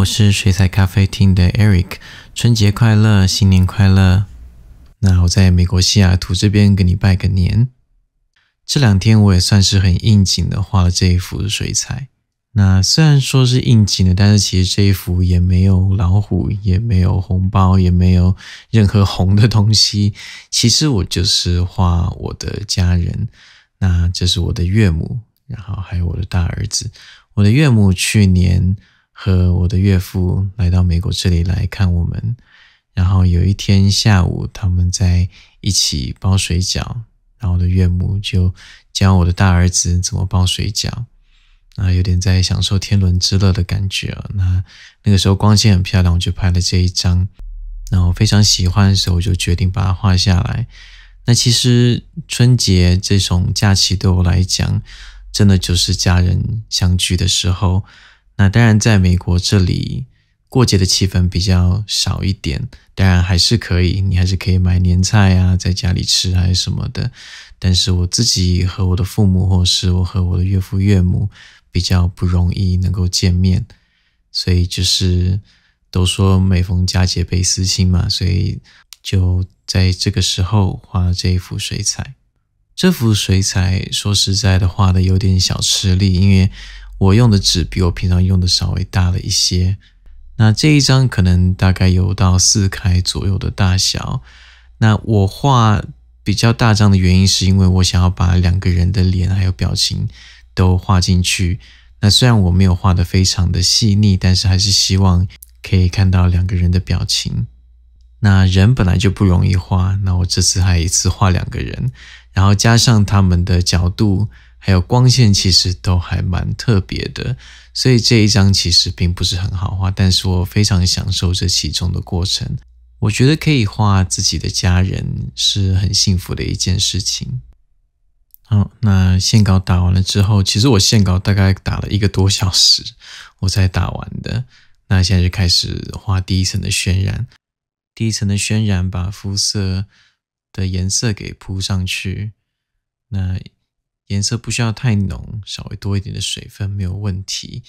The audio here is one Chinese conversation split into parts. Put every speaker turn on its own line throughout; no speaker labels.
我是水彩咖啡厅的 Eric，春节快乐，新年快乐！那我在美国西雅图这边给你拜个年。这两天我也算是很应景的画了这一幅水彩。那虽然说是应景的，但是其实这一幅也没有老虎，也没有红包，也没有任何红的东西。其实我就是画我的家人。那这是我的岳母，然后还有我的大儿子。我的岳母去年。和我的岳父来到美国这里来看我们，然后有一天下午，他们在一起包水饺，然后我的岳母就教我的大儿子怎么包水饺，啊，有点在享受天伦之乐的感觉那那个时候光线很漂亮，我就拍了这一张，那我非常喜欢的以候，我就决定把它画下来。那其实春节这种假期对我来讲，真的就是家人相聚的时候。那当然，在美国这里过节的气氛比较少一点，当然还是可以，你还是可以买年菜啊，在家里吃还是什么的。但是我自己和我的父母，或是我和我的岳父岳母，比较不容易能够见面，所以就是都说每逢佳节倍思亲嘛，所以就在这个时候画了这一幅水彩。这幅水彩说实在的，画的有点小吃力，因为。我用的纸比我平常用的稍微大了一些，那这一张可能大概有到四开左右的大小。那我画比较大张的原因是因为我想要把两个人的脸还有表情都画进去。那虽然我没有画的非常的细腻，但是还是希望可以看到两个人的表情。那人本来就不容易画，那我这次还一次画两个人，然后加上他们的角度。还有光线其实都还蛮特别的，所以这一张其实并不是很好画，但是我非常享受这其中的过程。我觉得可以画自己的家人是很幸福的一件事情。好，那线稿打完了之后，其实我线稿大概打了一个多小时，我才打完的。那现在就开始画第一层的渲染，第一层的渲染把肤色的颜色给铺上去。那颜色不需要太浓，稍微多一点的水分没有问题，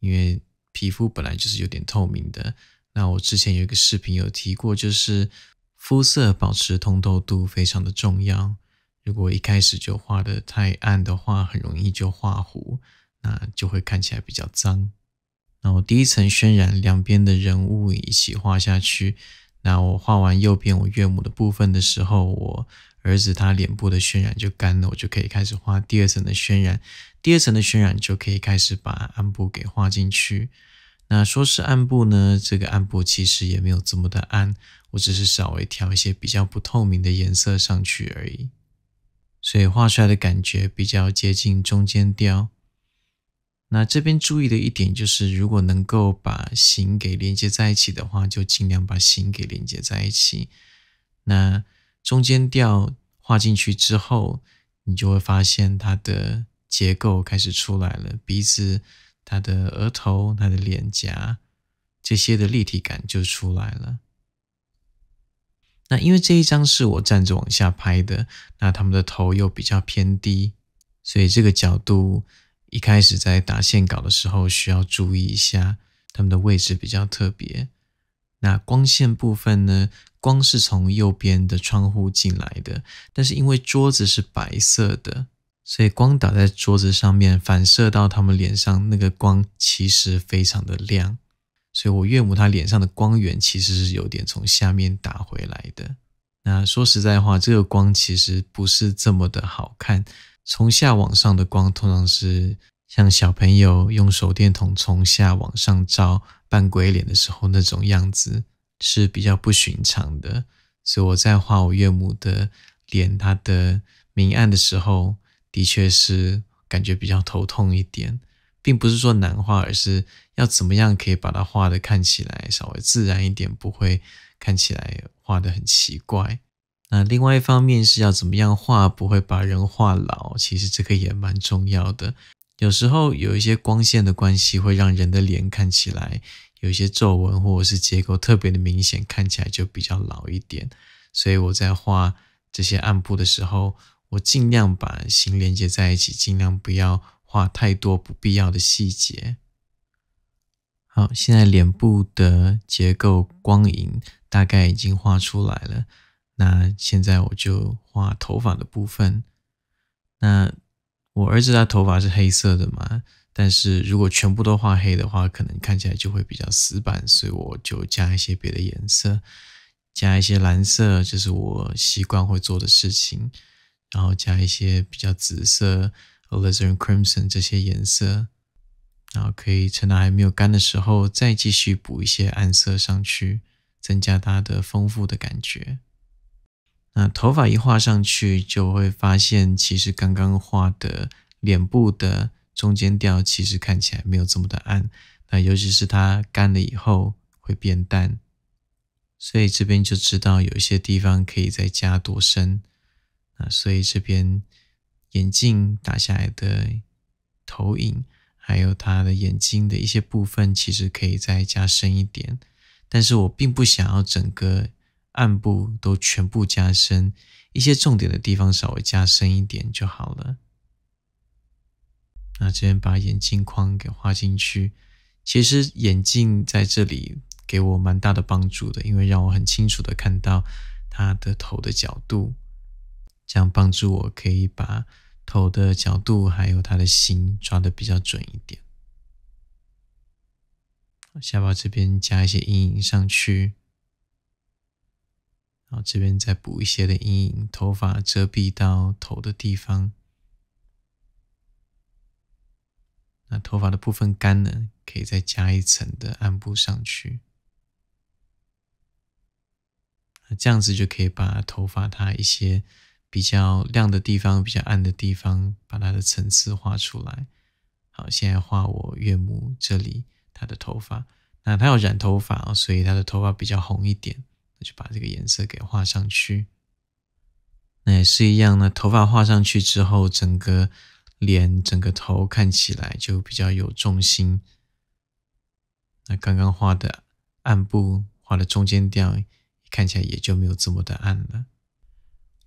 因为皮肤本来就是有点透明的。那我之前有一个视频有提过，就是肤色保持通透度非常的重要。如果一开始就画的太暗的话，很容易就画糊，那就会看起来比较脏。那我第一层渲染两边的人物一起画下去。那我画完右边我岳母的部分的时候，我儿子，他脸部的渲染就干了，我就可以开始画第二层的渲染。第二层的渲染就可以开始把暗部给画进去。那说是暗部呢，这个暗部其实也没有这么的暗，我只是稍微调一些比较不透明的颜色上去而已，所以画出来的感觉比较接近中间调。那这边注意的一点就是，如果能够把形给连接在一起的话，就尽量把形给连接在一起。那。中间调画进去之后，你就会发现它的结构开始出来了。鼻子、它的额头、它的脸颊这些的立体感就出来了。那因为这一张是我站着往下拍的，那他们的头又比较偏低，所以这个角度一开始在打线稿的时候需要注意一下，他们的位置比较特别。那光线部分呢？光是从右边的窗户进来的，但是因为桌子是白色的，所以光打在桌子上面，反射到他们脸上，那个光其实非常的亮。所以我岳母她脸上的光源其实是有点从下面打回来的。那说实在话，这个光其实不是这么的好看。从下往上的光，通常是像小朋友用手电筒从下往上照扮鬼脸的时候那种样子。是比较不寻常的，所以我在画我岳母的脸，她的明暗的时候，的确是感觉比较头痛一点，并不是说难画，而是要怎么样可以把它画的看起来稍微自然一点，不会看起来画的很奇怪。那另外一方面是要怎么样画不会把人画老，其实这个也蛮重要的。有时候有一些光线的关系会让人的脸看起来。有些皱纹或者是结构特别的明显，看起来就比较老一点。所以我在画这些暗部的时候，我尽量把形连接在一起，尽量不要画太多不必要的细节。好，现在脸部的结构光影大概已经画出来了。那现在我就画头发的部分。那我儿子他头发是黑色的嘛？但是如果全部都画黑的话，可能看起来就会比较死板，所以我就加一些别的颜色，加一些蓝色，就是我习惯会做的事情，然后加一些比较紫色 a l i v e and crimson 这些颜色，然后可以趁它还没有干的时候，再继续补一些暗色上去，增加它的丰富的感觉。那头发一画上去，就会发现其实刚刚画的脸部的。中间调其实看起来没有这么的暗，那尤其是它干了以后会变淡，所以这边就知道有一些地方可以再加多深啊。所以这边眼镜打下来的投影，还有他的眼睛的一些部分，其实可以再加深一点。但是我并不想要整个暗部都全部加深，一些重点的地方稍微加深一点就好了。那这边把眼镜框给画进去，其实眼镜在这里给我蛮大的帮助的，因为让我很清楚的看到他的头的角度，这样帮助我可以把头的角度还有他的形抓的比较准一点。下巴这边加一些阴影上去，然后这边再补一些的阴影，头发遮蔽到头的地方。那头发的部分干了，可以再加一层的暗部上去。那这样子就可以把头发它一些比较亮的地方、比较暗的地方，把它的层次画出来。好，现在画我岳母这里她的头发。那她要染头发，所以她的头发比较红一点，那就把这个颜色给画上去。那也是一样呢，头发画上去之后，整个。脸整个头看起来就比较有重心，那刚刚画的暗部画的中间调看起来也就没有这么的暗了。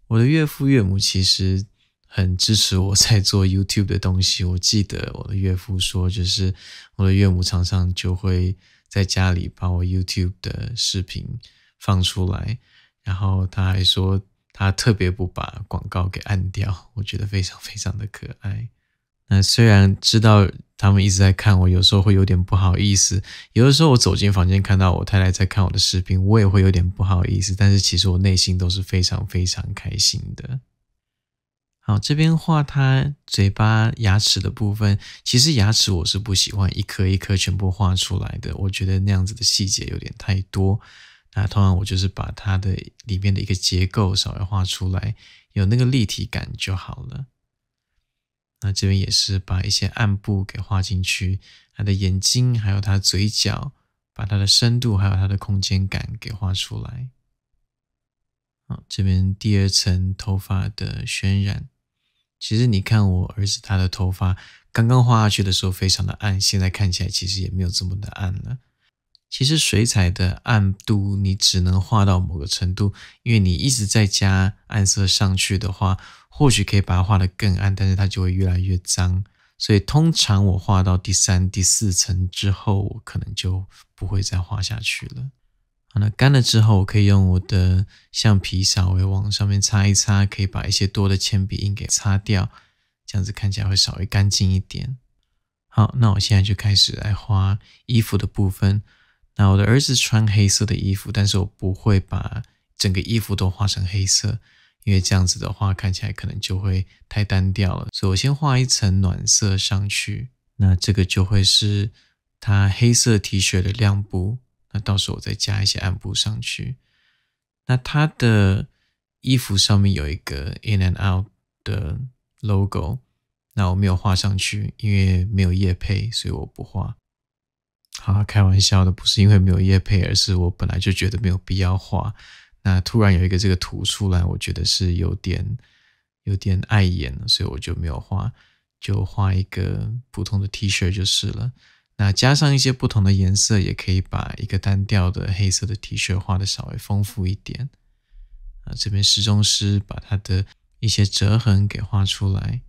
我的岳父岳母其实很支持我在做 YouTube 的东西，我记得我的岳父说，就是我的岳母常常就会在家里把我 YouTube 的视频放出来，然后他还说。他特别不把广告给按掉，我觉得非常非常的可爱。那虽然知道他们一直在看我，有时候会有点不好意思。有的时候我走进房间看到我太太在看我的视频，我也会有点不好意思。但是其实我内心都是非常非常开心的。好，这边画他嘴巴牙齿的部分。其实牙齿我是不喜欢一颗一颗全部画出来的，我觉得那样子的细节有点太多。那通常我就是把它的里面的一个结构稍微画出来，有那个立体感就好了。那这边也是把一些暗部给画进去，他的眼睛，还有他嘴角，把它的深度还有它的空间感给画出来。好，这边第二层头发的渲染，其实你看我儿子他的头发刚刚画下去的时候非常的暗，现在看起来其实也没有这么的暗了。其实水彩的暗度你只能画到某个程度，因为你一直在加暗色上去的话，或许可以把它画得更暗，但是它就会越来越脏。所以通常我画到第三、第四层之后，可能就不会再画下去了。好，那干了之后，我可以用我的橡皮稍微往上面擦一擦，可以把一些多的铅笔印给擦掉，这样子看起来会稍微干净一点。好，那我现在就开始来画衣服的部分。那我的儿子穿黑色的衣服，但是我不会把整个衣服都画成黑色，因为这样子的话看起来可能就会太单调了。所以我先画一层暖色上去，那这个就会是他黑色 T 恤的亮部。那到时候我再加一些暗部上去。那他的衣服上面有一个 In and Out 的 logo，那我没有画上去，因为没有叶配，所以我不画。好，开玩笑的不是因为没有叶配，而是我本来就觉得没有必要画。那突然有一个这个图出来，我觉得是有点有点碍眼，所以我就没有画，就画一个普通的 T 恤就是了。那加上一些不同的颜色，也可以把一个单调的黑色的 T 恤画的稍微丰富一点。啊，这边时钟师把它的一些折痕给画出来，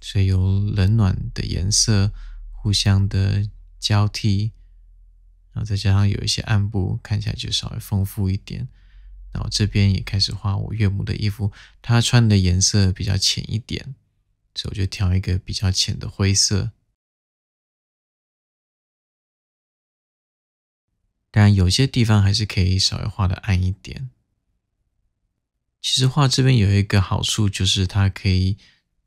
所以有冷暖的颜色。互相的交替，然后再加上有一些暗部，看起来就稍微丰富一点。然后这边也开始画我岳母的衣服，她穿的颜色比较浅一点，所以我就调一个比较浅的灰色。当然，有些地方还是可以稍微画的暗一点。其实画这边有一个好处，就是它可以。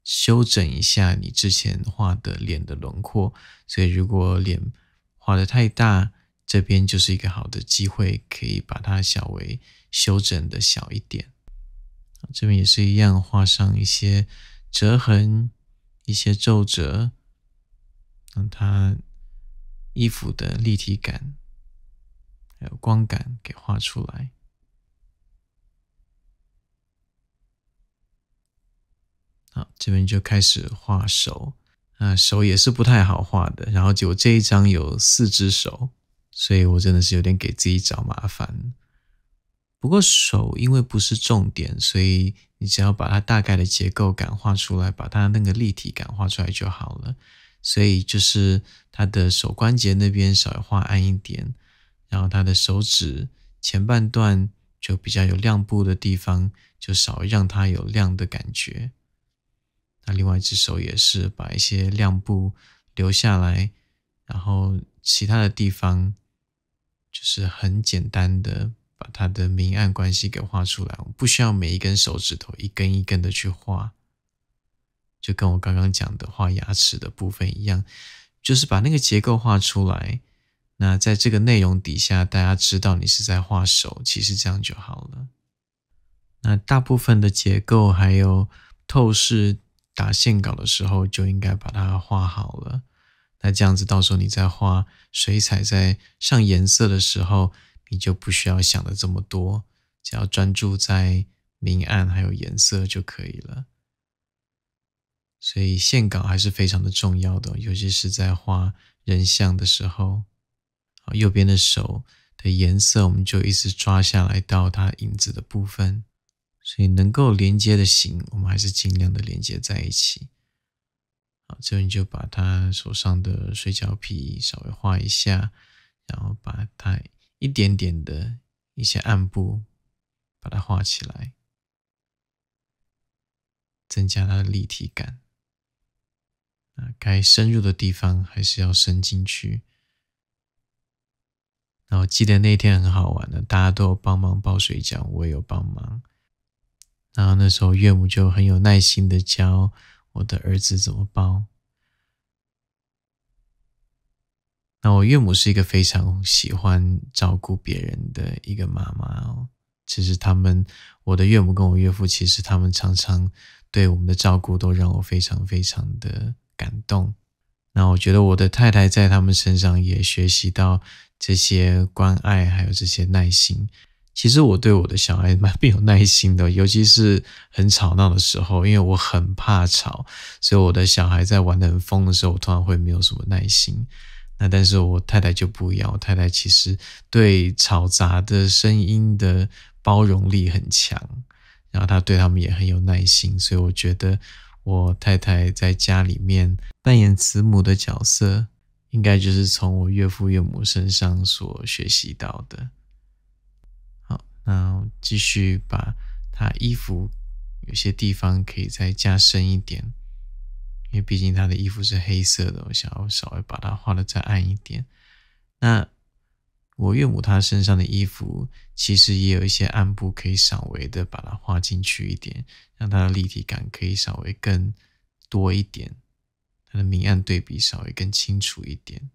修整一下你之前画的脸的轮廓，所以如果脸画的太大，这边就是一个好的机会，可以把它小为修整的小一点。这边也是一样，画上一些折痕、一些皱褶，让它衣服的立体感还有光感给画出来。好，这边就开始画手。啊，手也是不太好画的。然后就这一张有四只手，所以我真的是有点给自己找麻烦。不过手因为不是重点，所以你只要把它大概的结构感画出来，把它那个立体感画出来就好了。所以就是他的手关节那边少画暗一点，然后他的手指前半段就比较有亮部的地方，就少让它有亮的感觉。那另外一只手也是把一些亮部留下来，然后其他的地方就是很简单的把它的明暗关系给画出来。我不需要每一根手指头一根一根的去画，就跟我刚刚讲的画牙齿的部分一样，就是把那个结构画出来。那在这个内容底下，大家知道你是在画手，其实这样就好了。那大部分的结构还有透视。打线稿的时候就应该把它画好了，那这样子到时候你在画水彩在上颜色的时候，你就不需要想的这么多，只要专注在明暗还有颜色就可以了。所以线稿还是非常的重要的，尤其是在画人像的时候。好，右边的手的颜色我们就一直抓下来到它影子的部分。所以能够连接的形，我们还是尽量的连接在一起。好，这边就把他手上的水饺皮稍微画一下，然后把它一点点的一些暗部，把它画起来，增加它的立体感。啊，该深入的地方还是要深进去。然我记得那天很好玩的，大家都帮忙包水饺，我也有帮忙。然后那时候，岳母就很有耐心的教我的儿子怎么包。那我岳母是一个非常喜欢照顾别人的一个妈妈哦。其实他们，我的岳母跟我岳父，其实他们常常对我们的照顾都让我非常非常的感动。那我觉得我的太太在他们身上也学习到这些关爱，还有这些耐心。其实我对我的小孩蛮没有耐心的，尤其是很吵闹的时候，因为我很怕吵，所以我的小孩在玩的很疯的时候，我通常会没有什么耐心。那但是我太太就不一样，我太太其实对吵杂的声音的包容力很强，然后她对他们也很有耐心，所以我觉得我太太在家里面扮演慈母的角色，应该就是从我岳父岳母身上所学习到的。那继续把他衣服有些地方可以再加深一点，因为毕竟他的衣服是黑色的，我想要稍微把它画的再暗一点。那我岳母她身上的衣服其实也有一些暗部，可以稍微的把它画进去一点，让它的立体感可以稍微更多一点，它的明暗对比稍微更清楚一点，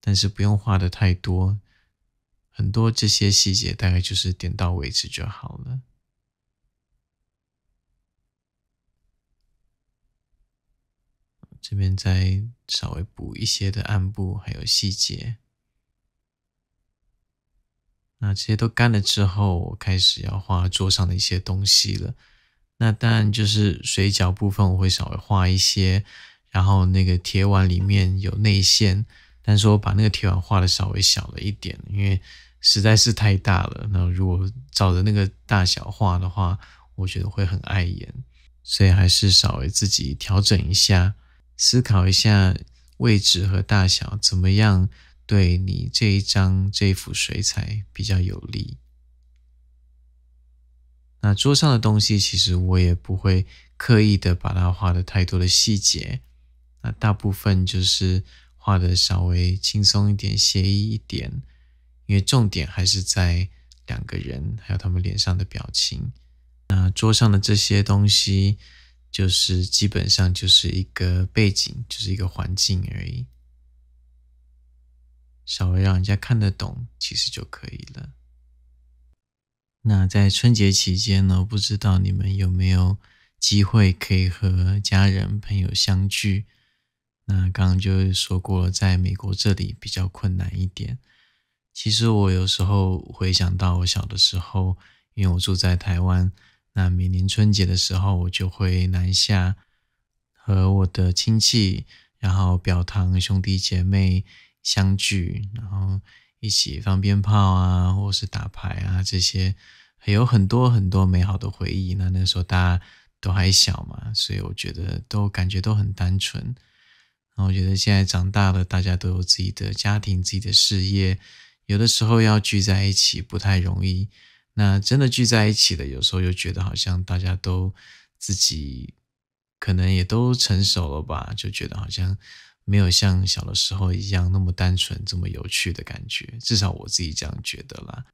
但是不用画的太多。很多这些细节大概就是点到为止就好了。这边再稍微补一些的暗部还有细节。那这些都干了之后，我开始要画桌上的一些东西了。那当然就是水饺部分，我会稍微画一些，然后那个铁碗里面有内馅。但是我把那个铁碗画的稍微小了一点，因为实在是太大了。那如果照着那个大小画的话，我觉得会很碍眼，所以还是稍微自己调整一下，思考一下位置和大小，怎么样对你这一张这幅水彩比较有利。那桌上的东西其实我也不会刻意的把它画的太多的细节，那大部分就是。画的稍微轻松一点、写意一点，因为重点还是在两个人，还有他们脸上的表情。那桌上的这些东西，就是基本上就是一个背景，就是一个环境而已。稍微让人家看得懂，其实就可以了。那在春节期间呢，不知道你们有没有机会可以和家人朋友相聚？那刚刚就是说过，在美国这里比较困难一点。其实我有时候回想到我小的时候，因为我住在台湾，那每年春节的时候，我就会南下和我的亲戚，然后表堂兄弟姐妹相聚，然后一起放鞭炮啊，或是打牌啊，这些还有很多很多美好的回忆。那那时候大家都还小嘛，所以我觉得都感觉都很单纯。那我觉得现在长大了，大家都有自己的家庭、自己的事业，有的时候要聚在一起不太容易。那真的聚在一起的，有时候又觉得好像大家都自己可能也都成熟了吧，就觉得好像没有像小的时候一样那么单纯、这么有趣的感觉。至少我自己这样觉得啦。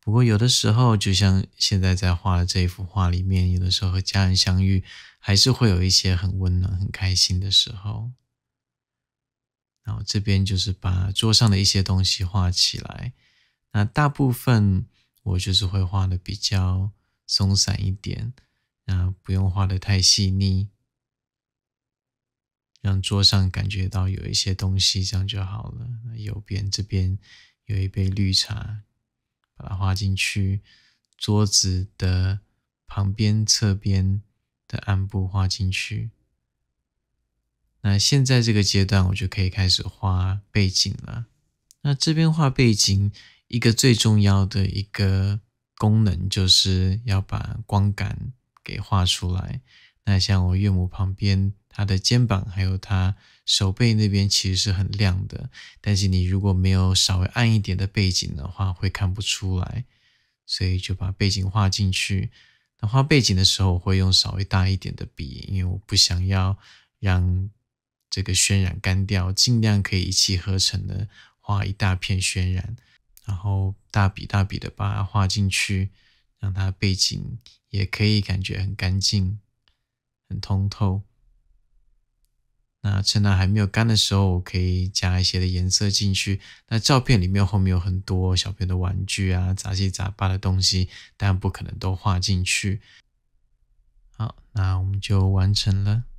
不过有的时候，就像现在在画的这一幅画里面，有的时候和家人相遇，还是会有一些很温暖、很开心的时候。然后这边就是把桌上的一些东西画起来，那大部分我就是会画的比较松散一点，那不用画的太细腻，让桌上感觉到有一些东西，这样就好了。右边这边有一杯绿茶，把它画进去，桌子的旁边侧边的暗部画进去。那现在这个阶段，我就可以开始画背景了。那这边画背景，一个最重要的一个功能就是要把光感给画出来。那像我岳母旁边，她的肩膀还有她手背那边其实是很亮的，但是你如果没有稍微暗一点的背景的话，会看不出来。所以就把背景画进去。那画背景的时候，我会用稍微大一点的笔，因为我不想要让这个渲染干掉，尽量可以一气呵成的画一大片渲染，然后大笔大笔的把它画进去，让它背景也可以感觉很干净、很通透。那趁它还没有干的时候，可以加一些的颜色进去。那照片里面后面有很多小朋友的玩具啊，杂七杂八的东西，但不可能都画进去。好，那我们就完成了。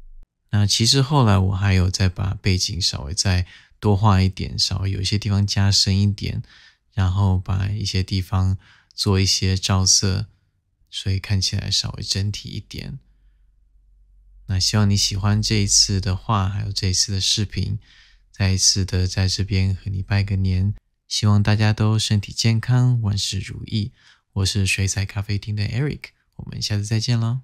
那其实后来我还有再把背景稍微再多画一点，稍微有些地方加深一点，然后把一些地方做一些照色，所以看起来稍微整体一点。那希望你喜欢这一次的画，还有这一次的视频。再一次的在这边和你拜个年，希望大家都身体健康，万事如意。我是水彩咖啡厅的 Eric，我们下次再见了。